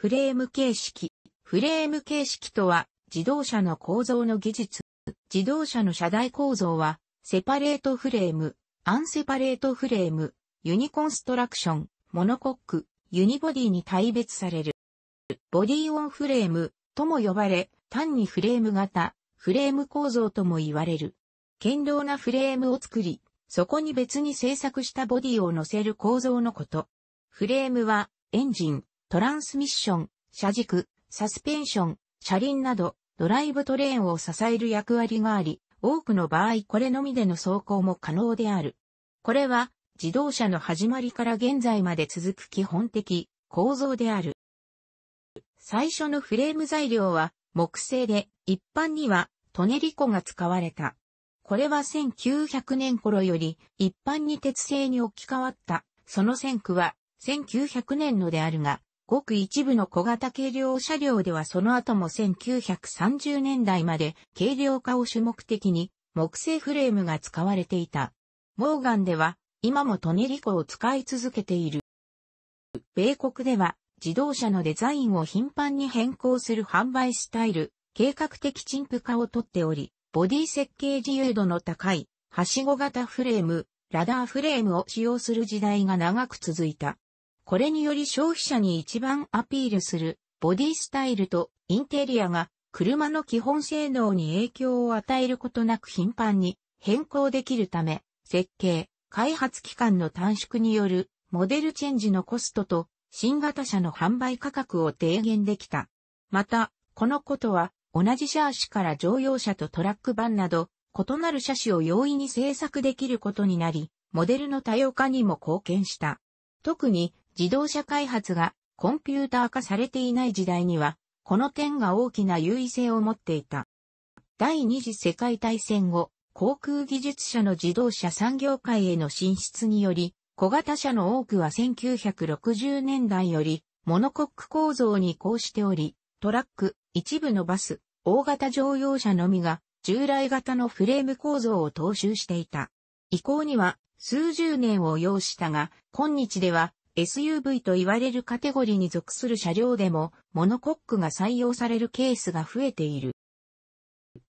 フレーム形式。フレーム形式とは、自動車の構造の技術。自動車の車体構造は、セパレートフレーム、アンセパレートフレーム、ユニコンストラクション、モノコック、ユニボディに大別される。ボディオンフレームとも呼ばれ、単にフレーム型、フレーム構造とも言われる。堅牢なフレームを作り、そこに別に製作したボディを乗せる構造のこと。フレームは、エンジン、トランスミッション、車軸、サスペンション、車輪など、ドライブトレーンを支える役割があり、多くの場合これのみでの走行も可能である。これは、自動車の始まりから現在まで続く基本的構造である。最初のフレーム材料は木製で一般にはトネリコが使われた。これは1900年頃より一般に鉄製に置き換わった。その線区は1900年のであるが、ごく一部の小型軽量車両ではその後も1930年代まで軽量化を主目的に木製フレームが使われていた。モーガンでは今もトネリコを使い続けている。米国では自動車のデザインを頻繁に変更する販売スタイル、計画的陳腐化をとっており、ボディ設計自由度の高い、はしご型フレーム、ラダーフレームを使用する時代が長く続いた。これにより消費者に一番アピールするボディスタイルとインテリアが車の基本性能に影響を与えることなく頻繁に変更できるため、設計、開発期間の短縮によるモデルチェンジのコストと新型車の販売価格を低減できた。また、このことは同じ車種から乗用車とトラック版など異なる車種を容易に製作できることになり、モデルの多様化にも貢献した。特に自動車開発がコンピューター化されていない時代には、この点が大きな優位性を持っていた。第二次世界大戦後、航空技術者の自動車産業界への進出により、小型車の多くは1960年代より、モノコック構造に移行しており、トラック、一部のバス、大型乗用車のみが、従来型のフレーム構造を踏襲していた。移行には、数十年を要したが、今日では、SUV と言われるカテゴリに属する車両でも、モノコックが採用されるケースが増えている。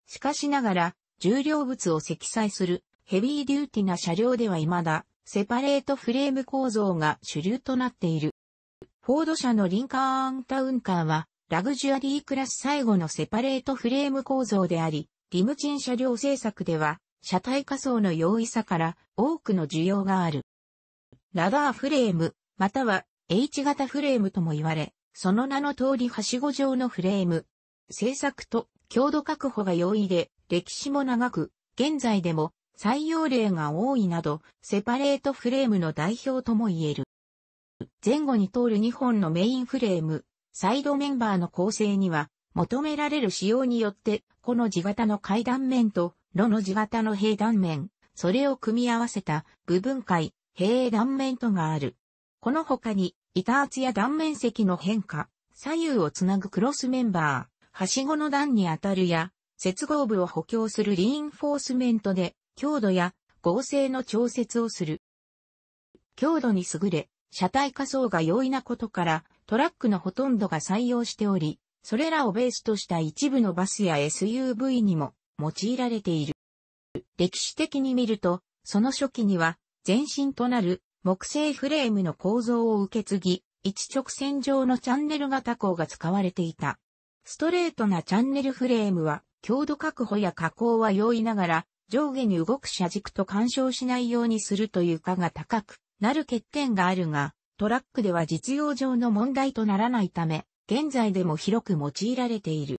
しかしながら、重量物を積載するヘビーデューティな車両では未だ、セパレートフレーム構造が主流となっている。フォード社のリンカーンタウンカーは、ラグジュアリークラス最後のセパレートフレーム構造であり、リムチン車両製作では、車体仮想の容易さから多くの需要がある。ラダーフレーム、または H 型フレームとも言われ、その名の通りはしご状のフレーム。製作と強度確保が容易で、歴史も長く、現在でも採用例が多いなど、セパレートフレームの代表とも言える。前後に通る2本のメインフレーム、サイドメンバーの構成には、求められる仕様によって、この字型の階段面と、ロの字型の平断面、それを組み合わせた部分階、平断面とがある。この他に、板厚や断面積の変化、左右をつなぐクロスメンバー、はしごの段に当たるや、接合部を補強するリインフォースメントで、強度や合成の調節をする。強度に優れ、車体仮想が容易なことから、トラックのほとんどが採用しており、それらをベースとした一部のバスや SUV にも用いられている。歴史的に見ると、その初期には、前身となる木製フレームの構造を受け継ぎ、一直線上のチャンネル型工が使われていた。ストレートなチャンネルフレームは、強度確保や加工は容易ながら、上下に動く車軸と干渉しないようにするという価が高くなる欠点があるが、トラックでは実用上の問題とならないため、現在でも広く用いられている。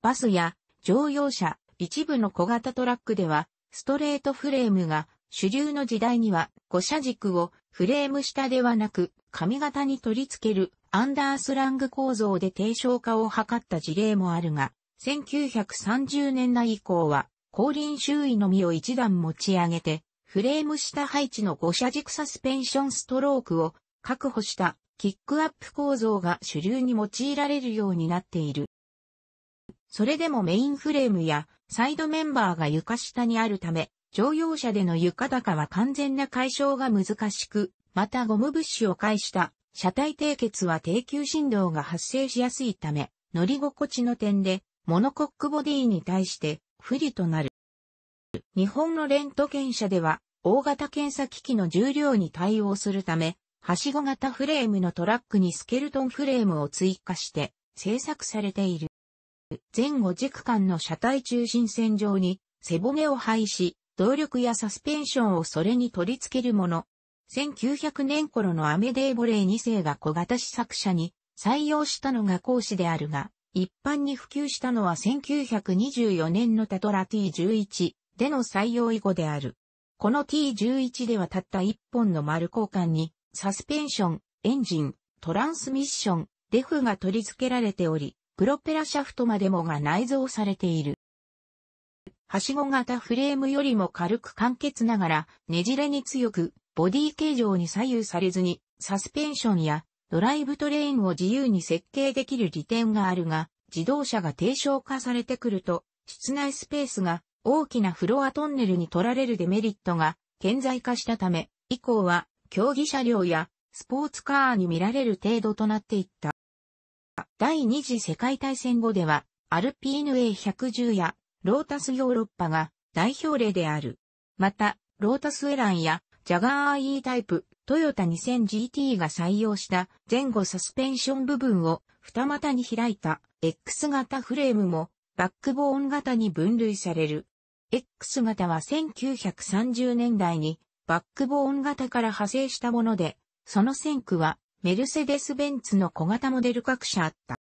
バスや乗用車、一部の小型トラックでは、ストレートフレームが主流の時代には、五射軸をフレーム下ではなく、髪型に取り付けるアンダースラング構造で低床化を図った事例もあるが、1930年代以降は、後輪周囲のみを一段持ち上げて、フレーム下配置の五射軸サスペンションストロークを確保したキックアップ構造が主流に用いられるようになっている。それでもメインフレームやサイドメンバーが床下にあるため、乗用車での床高は完全な解消が難しく、またゴム物資を介した車体締結は低級振動が発生しやすいため、乗り心地の点でモノコックボディに対して不利となる。日本のレントゲン車では大型検査機器の重量に対応するため、はしご型フレームのトラックにスケルトンフレームを追加して製作されている。前後軸間の車体中心線上に背骨を配し、動力やサスペンションをそれに取り付けるもの。1900年頃のアメデー・ボレー2世が小型試作車に採用したのが講師であるが、一般に普及したのは1924年のタトラ T11 での採用以後である。この T11 ではたった1本の丸交換に、サスペンション、エンジン、トランスミッション、デフが取り付けられており、プロペラシャフトまでもが内蔵されている。はしご型フレームよりも軽く簡潔ながら、ねじれに強く、ボディ形状に左右されずに、サスペンションやドライブトレインを自由に設計できる利点があるが、自動車が低床化されてくると、室内スペースが大きなフロアトンネルに取られるデメリットが顕在化したため、以降は競技車両やスポーツカーに見られる程度となっていった。第二次世界大戦後では、アルピーヌ A110 やロータスヨーロッパが代表例である。また、ロータスエランやジャガー IE タイプ、トヨタ 2000GT が採用した前後サスペンション部分を二股に開いた X 型フレームもバックボーン型に分類される。X 型は1930年代にバックボーン型から派生したもので、その先駆はメルセデス・ベンツの小型モデル各社あった。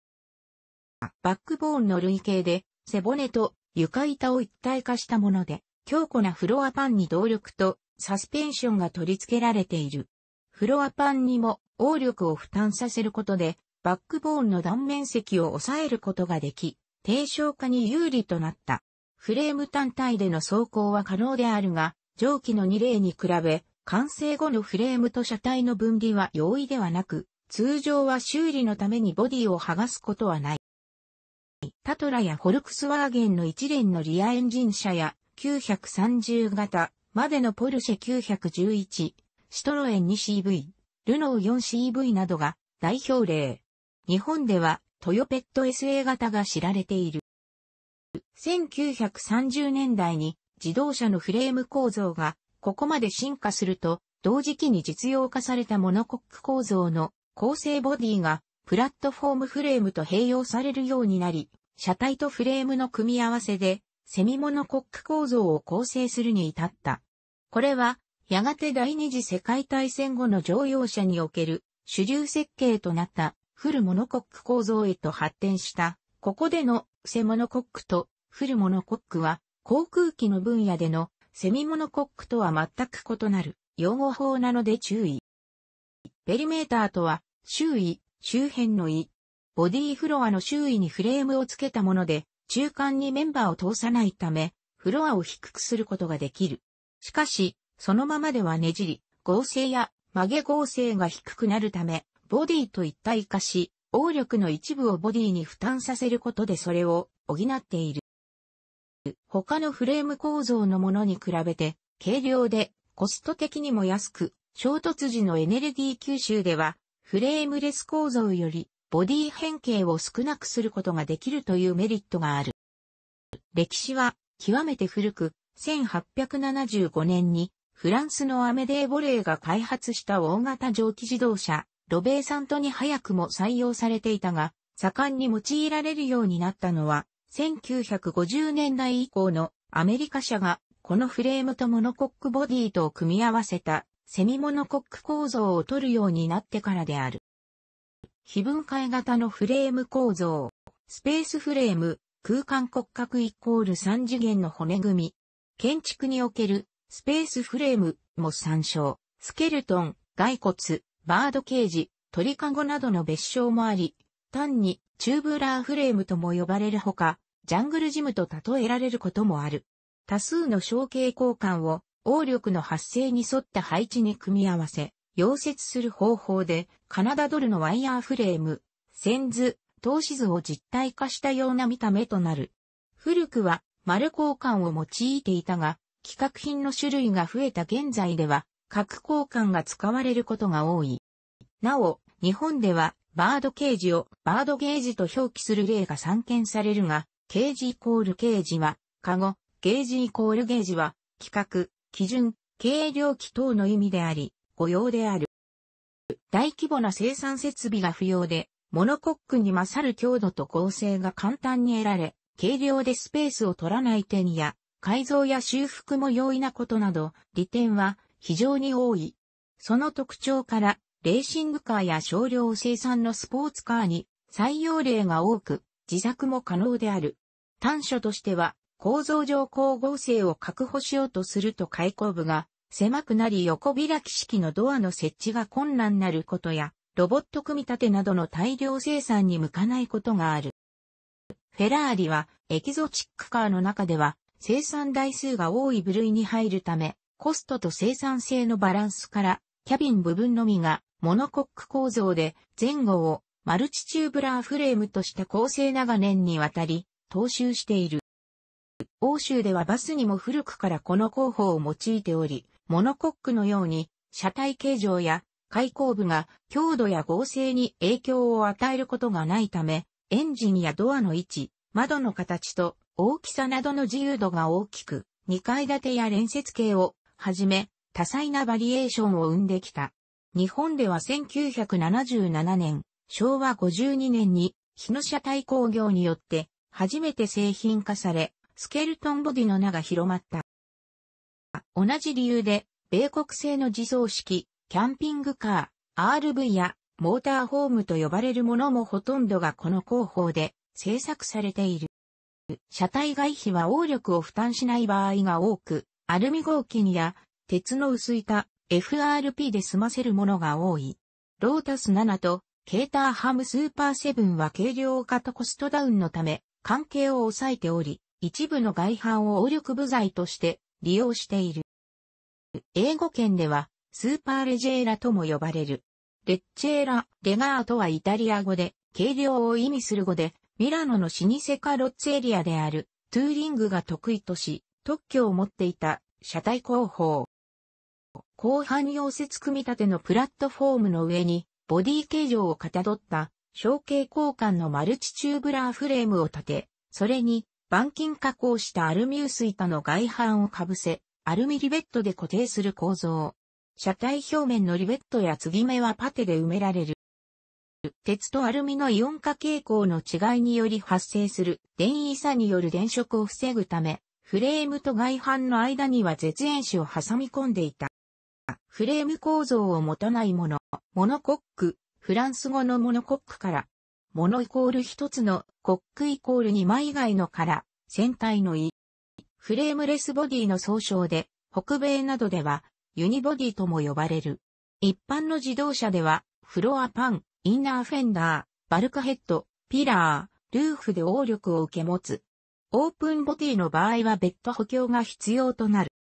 バックボーンの類型で背骨と床板を一体化したもので、強固なフロアパンに動力とサスペンションが取り付けられている。フロアパンにも応力を負担させることで、バックボーンの断面積を抑えることができ、低床化に有利となった。フレーム単体での走行は可能であるが、上記の2例に比べ、完成後のフレームと車体の分離は容易ではなく、通常は修理のためにボディを剥がすことはない。タトラやフォルクスワーゲンの一連のリアエンジン車や930型までのポルシェ911、シトロエン 2CV、ルノー 4CV などが代表例。日本ではトヨペット SA 型が知られている。1930年代に自動車のフレーム構造がここまで進化すると同時期に実用化されたモノコック構造の構成ボディがプラットフォームフレームと併用されるようになり、車体とフレームの組み合わせで、セミモノコック構造を構成するに至った。これは、やがて第二次世界大戦後の乗用車における主流設計となったフルモノコック構造へと発展した。ここでのセモノコックとフルモノコックは航空機の分野でのセミモノコックとは全く異なる用語法なので注意。ペリメーターとは周囲、周辺の位、ボディフロアの周囲にフレームをつけたもので、中間にメンバーを通さないため、フロアを低くすることができる。しかし、そのままではねじり、合成や曲げ合成が低くなるため、ボディと一体化し、応力の一部をボディに負担させることでそれを補っている。他のフレーム構造のものに比べて、軽量でコスト的にも安く、衝突時のエネルギー吸収では、フレームレス構造よりボディ変形を少なくすることができるというメリットがある。歴史は極めて古く、1875年にフランスのアメデー・ボレーが開発した大型蒸気自動車、ロベーサントに早くも採用されていたが、盛んに用いられるようになったのは、1950年代以降のアメリカ車が、このフレームとモノコックボディと組み合わせた、セミモノコック構造を取るようになってからである。非分解型のフレーム構造、スペースフレーム、空間骨格イコール3次元の骨組み、建築におけるスペースフレームも参照、スケルトン、骸骨、バードケージ、鳥かごなどの別称もあり、単にチューブラーフレームとも呼ばれるほか、ジャングルジムと例えられることもある。多数の象形交換を、応力の発生に沿った配置に組み合わせ、溶接する方法で、カナダドルのワイヤーフレーム、線図、投資図を実体化したような見た目となる。古くは丸交換を用いていたが、規格品の種類が増えた現在では、角交換が使われることが多い。なお、日本では、バードケージをバードゲージと表記する例が散見されるが、ケージイコールケージは、カゴ、ゲージイコールゲージは、規格、基準、計量器等の意味であり、御用である。大規模な生産設備が不要で、モノコックに勝る強度と構成が簡単に得られ、軽量でスペースを取らない点や、改造や修復も容易なことなど、利点は非常に多い。その特徴から、レーシングカーや少量生産のスポーツカーに採用例が多く、自作も可能である。短所としては、構造上光合成を確保しようとすると開口部が狭くなり横開き式のドアの設置が困難なることや、ロボット組み立てなどの大量生産に向かないことがある。フェラーリはエキゾチックカーの中では生産台数が多い部類に入るため、コストと生産性のバランスからキャビン部分のみがモノコック構造で前後をマルチチューブラーフレームとした構成長年にわたり踏襲している。欧州ではバスにも古くからこの工法を用いており、モノコックのように、車体形状や開口部が強度や合成に影響を与えることがないため、エンジンやドアの位置、窓の形と大きさなどの自由度が大きく、2階建てや連接系をはじめ、多彩なバリエーションを生んできた。日本では1977年、昭和52年に、日野車体工業によって、初めて製品化され、スケルトンボディの名が広まった。同じ理由で、米国製の自走式、キャンピングカー、RV やモーターホームと呼ばれるものもほとんどがこの工法で製作されている。車体外皮は応力を負担しない場合が多く、アルミ合金や鉄の薄板 FRP で済ませるものが多い。ロータス7とケーターハムスーパーセブンは軽量化とコストダウンのため関係を抑えており、一部の外反を応力部材として利用している。英語圏では、スーパーレジェーラとも呼ばれる。レッチェーラ、レガーとはイタリア語で、軽量を意味する語で、ミラノの老舗カロッツエリアである、トゥーリングが得意とし、特許を持っていた、車体工法。後半溶接組み立てのプラットフォームの上に、ボディ形状をかたどった、小径交換のマルチチューブラーフレームを立て、それに、板金加工したアルミ薄板の外板をかぶせ、アルミリベットで固定する構造。車体表面のリベットや継ぎ目はパテで埋められる。鉄とアルミのイオン化傾向の違いにより発生する電位差による電飾を防ぐため、フレームと外板の間には絶縁子を挟み込んでいた。フレーム構造を持たないもの、モノコック、フランス語のモノコックからモノイコール一つの、コックイコール二枚以外のから、船体の意。フレームレスボディの総称で、北米などでは、ユニボディとも呼ばれる。一般の自動車では、フロアパン、インナーフェンダー、バルクヘッド、ピラー、ルーフで応力を受け持つ。オープンボディの場合は別途補強が必要となる。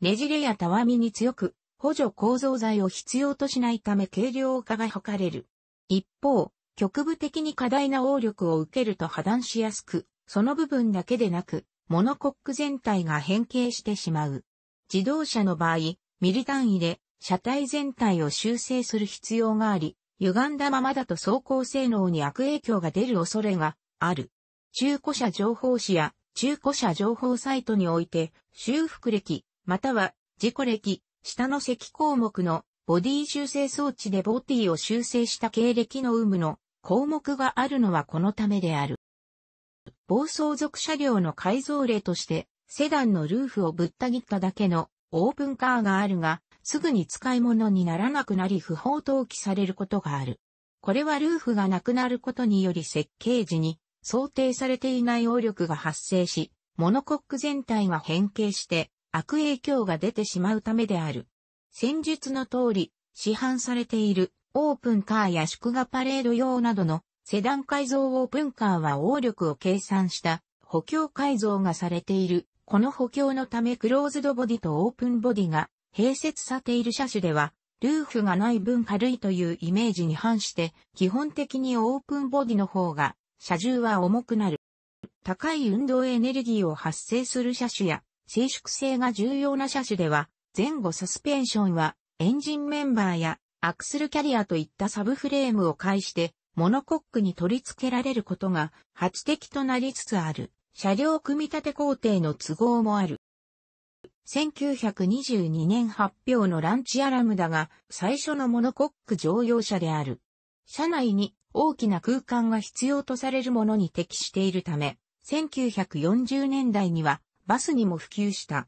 ねじれやたわみに強く、補助構造材を必要としないため軽量化が図れる。一方、局部的に過大な応力を受けると破断しやすく、その部分だけでなく、モノコック全体が変形してしまう。自動車の場合、ミリ単位で車体全体を修正する必要があり、歪んだままだと走行性能に悪影響が出る恐れがある。中古車情報誌や中古車情報サイトにおいて、修復歴、または事故歴、下の席項目のボディ修正装置でボディを修正した経歴の有無の項目があるのはこのためである。暴走族車両の改造例として、セダンのルーフをぶった切っただけのオープンカーがあるが、すぐに使い物にならなくなり不法投棄されることがある。これはルーフがなくなることにより設計時に想定されていない応力が発生し、モノコック全体が変形して悪影響が出てしまうためである。戦術の通り、市販されているオープンカーや祝賀パレード用などのセダン改造オープンカーは応力を計算した補強改造がされている。この補強のためクローズドボディとオープンボディが併設されている車種では、ルーフがない分軽いというイメージに反して、基本的にオープンボディの方が車重は重くなる。高い運動エネルギーを発生する車種や静粛性が重要な車種では、前後サスペンションはエンジンメンバーやアクスルキャリアといったサブフレームを介して、モノコックに取り付けられることが、発的となりつつある、車両組み立て工程の都合もある。1922年発表のランチアラムだが、最初のモノコック乗用車である。車内に大きな空間が必要とされるものに適しているため、1940年代にはバスにも普及した。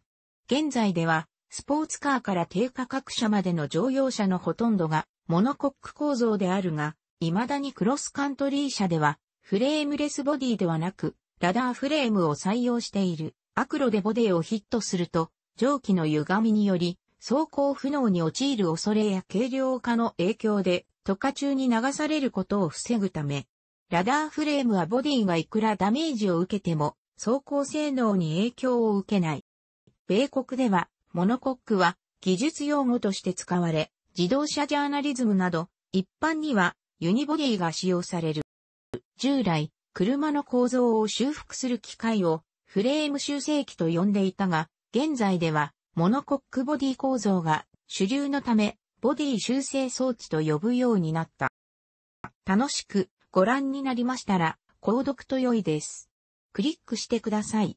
現在ではスポーツカーから低価格車までの乗用車のほとんどがモノコック構造であるが、未だにクロスカントリー車ではフレームレスボディではなく、ラダーフレームを採用している。アクロでボディをヒットすると、蒸気の歪みにより、走行不能に陥る恐れや軽量化の影響で、特化中に流されることを防ぐため、ラダーフレームはボディがいくらダメージを受けても、走行性能に影響を受けない。米国では、モノコックは技術用語として使われ、自動車ジャーナリズムなど、一般にはユニボディが使用される。従来、車の構造を修復する機械をフレーム修正機と呼んでいたが、現在ではモノコックボディ構造が主流のため、ボディ修正装置と呼ぶようになった。楽しくご覧になりましたら、購読と良いです。クリックしてください。